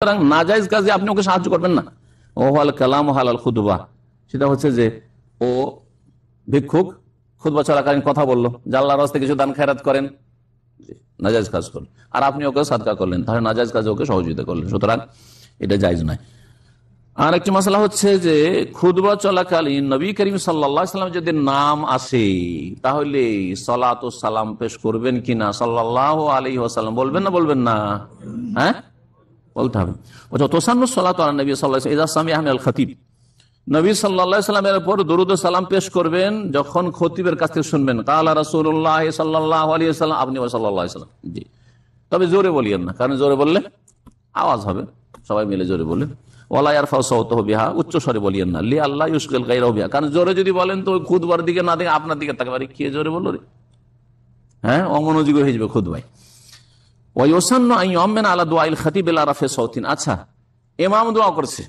সুতরাং নাজাইজ কাজে আপনি ওকে সাহায্য করবেন না ও হাল কালাম হালাল খুদবা সেটা হচ্ছে যে ও ভিক্ষুক খুদবা চলাকালীন কথা বললো জাল্লা রাস্তায় কিছু দান খেরাত করেন নাজাইজ কাজ করলেন আর আপনি ওকে সাদকা করলেন তাহলে নাজাইজ কাজে ওকে সহযোগিতা করলেন সুতরাং এটা জায়জ নয় আর একটি মশলা হচ্ছে যে খুদবা চলাকালীন নবী করিম সাল্লাম যদি নাম আসে তাহলে সলাত সালাম পেশ করবেন কিনা সাল্লাহ আলী ওসালাম বলবেন না বলবেন না হ্যাঁ বলতে হবে বলছে তোসান্ন সালাত নবী সাল্লাহ সাল্লাহামিয়াল খতিব নবী সাল্লা সাল্লামের পর দরুদ সালাম পেশ করবেন যখন খতিবের কাছ থেকে শুনবেন কালা রসুল্লাহ সাল্লাহ আলী সাল্লাম আপনি সাল্লাহ সাল্লাম জি তবে জোরে বলিয়েন না কারণ জোরে বললে আওয়াজ হবে সবাই মিলে জোরে বলে ওলাইয়ারফা হবি হা উচ্চ স্বরে বলিয়েন না লি আল্লাহ ইউসকেল গাইরা রবিহা কারণ জোরে যদি বলেন তো খুদবার দিকে না দেখে আপনার দিকে তাকে বাড়ি কে জোরে বললো রে হ্যাঁ অমনোযোগ হয়ে যাবে খুদবাই ওয়াইসান্ন আই অম্মেন আলা দোয়াইল খাতিব আরাফে সৌতিন আচ্ছা এমাম দোয়া করছে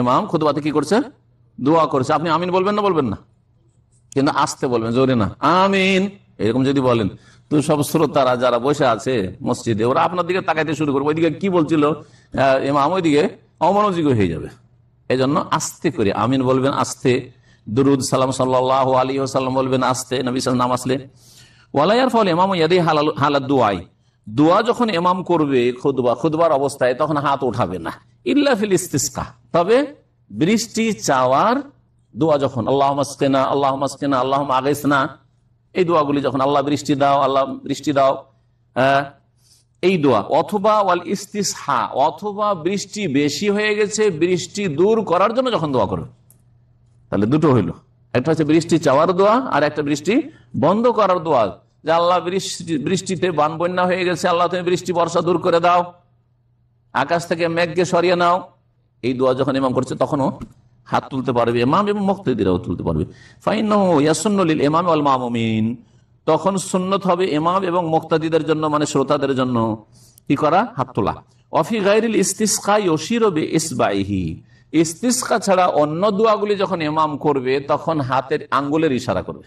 এমাম খুদবাতে কি করছে দোয়া করছে আপনি আমিন বলবেন না বলবেন না কিন্তু আসতে বলবেন জোরে না আমিন এরকম যদি বলেন তো সব শ্রোতারা যারা বসে আছে মসজিদে ওরা আপনার দিকে তাকাইতে শুরু করবে ওইদিকে কি বলছিল এমাম ওইদিকে অমনোযোগী হয়ে যাবে এই জন্য আস্তে করে আমিন বলবেন আস্তে দুরুদ সালাম সাল্লাহ আলী সাল্লাম বলবেন আস্তে নবী সাল নাম আসলে ওয়ালাইয়ার ফলে এমাম ইয়াদি হালা হালাদ দুয়াই দোয়া যখন এমাম করবে খুদবা খুদবার অবস্থায় তখন হাত উঠাবে না ইল্লাফিল ইস্তিসকা তবে বৃষ্টি চাওয়ার দোয়া যখন আল্লাহ মাসকেনা আল্লাহ মাসকেনা আল্লাহ আগেসনা এই দোয়াগুলি যখন আল্লাহ বৃষ্টি দাও আল্লাহ বৃষ্টি দাও হ্যাঁ, এই দোয়া অথবা ওয়াল হা অথবা বৃষ্টি বেশি হয়ে গেছে বৃষ্টি দূর করার জন্য যখন দোয়া করবে তাহলে দুটো হইল একটা হচ্ছে বৃষ্টি চাওয়ার দোয়া আর একটা বৃষ্টি বন্ধ করার দোয়া যে আল্লাহ বৃষ্টি বৃষ্টিতে বান বন্যা হয়ে গেছে আল্লাহ তুমি বৃষ্টি বর্ষা দূর করে দাও আকাশ থেকে মেঘকে সরিয়ে নাও এই দোয়া যখন ইমাম করছে তখনও হাত তুলতে পারবে এমাম এবং মুক্তিদিরাও তুলতে পারবে ফাইন ইয়াসুন্নলিল এমাম আল মামিন তখন সুন্নত হবে এমাম এবং মুক্তাদিদের জন্য মানে শ্রোতাদের জন্য কি করা হাত তোলা অফি গাইরিল ইস্তিসকা ইয়সিরবে ইসবাইহি ইস্তিসকা ছাড়া অন্য দোয়াগুলি যখন এমাম করবে তখন হাতের আঙ্গুলের ইশারা করবে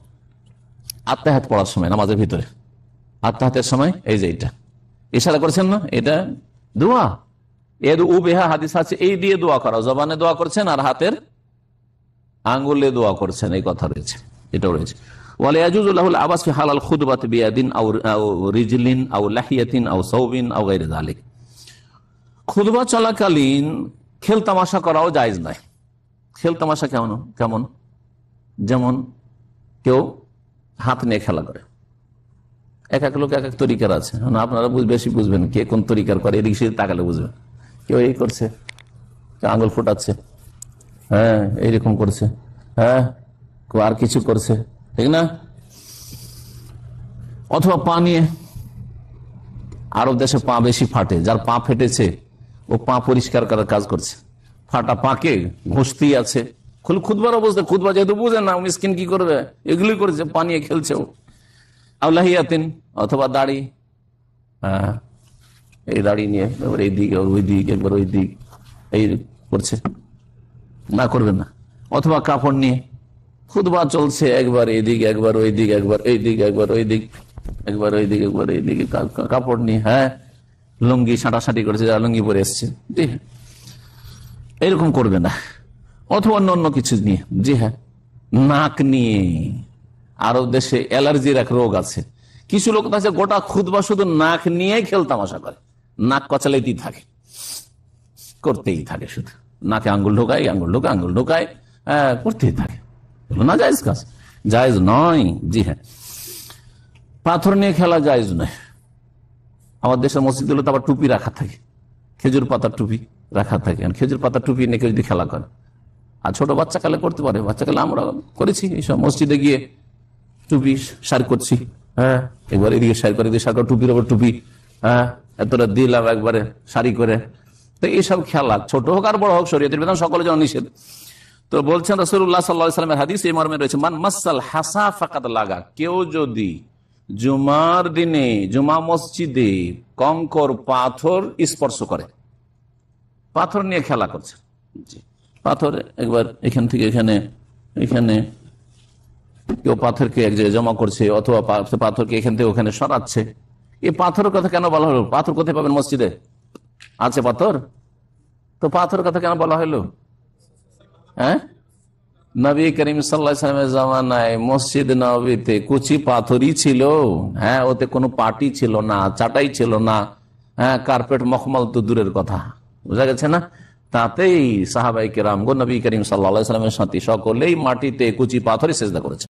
আত্মাহাত পড়ার সময় নামাজের ভিতরে আত্মাহাতের সময় এই যে এটা ইশারা করছেন না এটা দোয়া এর উ বেহা হাদিস আছে এই দিয়ে দোয়া করা জবানে দোয়া করছেন আর হাতের আঙ্গুলে দোয়া করছেন এই কথা রয়েছে এটাও রয়েছে খুদবা চলাকালীন খেল তামাশা করাও জায়জ নয় খেল তামাশা কেমন কেমন যেমন কেউ হাত নিয়ে খেলা করে এক এক লোক এক এক তরিকার আছে আপনারা বেশি বুঝবেন কে কোন তরিকার করে এদিক সেদিক তাকালে বুঝবেন কেউ এই করছে কেউ আঙুল ফোটাচ্ছে হ্যাঁ এইরকম করছে হ্যাঁ কেউ আর কিছু করছে ঠিক না অথবা পা নিয়ে আরব দেশে পা বেশি ফাটে যার পা ফেটেছে ও পা পরিষ্কার করার কাজ করছে ফাটা পাকে ঘষতেই আছে খুদবার অবস্থা খুদবা যেহেতু বুঝে না মিসকিন কি করবে এগুলোই করেছে পানিয়ে খেলছে ও আল্লাহিয়াতিন অথবা দাড়ি হ্যাঁ এই দাড়ি নিয়ে একবার এই দিক ওই দিক একবার ওই দিক এই করছে না করবে না অথবা কাপড় নিয়ে খুদবা চলছে একবার এই দিক একবার ওই দিক একবার এই দিক একবার ওই দিক একবার ওই দিক একবার এই দিকে কাপড় নিয়ে হ্যাঁ লুঙ্গি সাঁটাসাঁটি করেছে যারা লুঙ্গি পরে এসছে এরকম করবে না অথবা অন্য অন্য কিছু নিয়ে জি হ্যাঁ নাক নিয়ে আরব দেশে অ্যালার্জির এক রোগ আছে কিছু লোক আছে গোটা খুদবা শুধু নাক নিয়ে খেলতাম আশা করে নাক কচালেতেই থাকে করতেই থাকে শুধু নাকে আঙ্গুল ঢোকায় আঙ্গুল ঢোকায় আঙ্গুল ঢোকায় হ্যাঁ, করতেই থাকে না যাইজ কাজ যাইজ নয় জি হ্যাঁ পাথর নিয়ে খেলা যাইজ নয় আমার দেশের মসজিদগুলোতে আবার টুপি রাখা থাকে খেজুর পাতার টুপি রাখা থাকে খেজুর পাতার টুপি নিয়ে কেউ যদি খেলা করে আর ছোট কালে করতে পারে বাচ্চা কালে আমরা করেছি এইসব মসজিদে গিয়ে টুপি সার করছি হ্যাঁ একবার এদিকে সার করে দিয়ে সার করে টুপির ওপর টুপি হ্যাঁ এতটা দিলাম একবারে সারি করে তো এইসব খেলা ছোট হোক আর বড় হোক শরীয়তের বেতন সকলের জন্য নিষেধ তো বলছেন রসুল্লাহ সাল্লামের হাদিস এই মর্মে রয়েছে মান মাসাল হাসা ফাকাত লাগা কেউ যদি জুমার দিনে জুমা মসজিদে কঙ্কর পাথর স্পর্শ করে পাথর নিয়ে খেলা করছে জি পাথর একবার এখান থেকে এখানে এখানে কেউ পাথরকে এক জায়গায় জমা করছে অথবা পাথরকে এখান থেকে ওখানে সরাচ্ছে এই পাথরের কথা কেন বলা হলো পাথর কোথায় পাবেন মসজিদে আছে পাথর তো পাথর কথা কেন বলা হলো হ্যাঁ নবী করিম সাল্লামের জামানায় মসজিদ নবীতে কুচি পাথরই ছিল হ্যাঁ ওতে কোনো পাটি ছিল না চাটাই ছিল না হ্যাঁ কার্পেট মখমল তো দূরের কথা বোঝা গেছে না তাতেই সাহাবাই কেরাম নবী করিম সাল্লা সাল্লামের সাথে সকলেই মাটিতে কুচি পাথরে সেজদা করেছে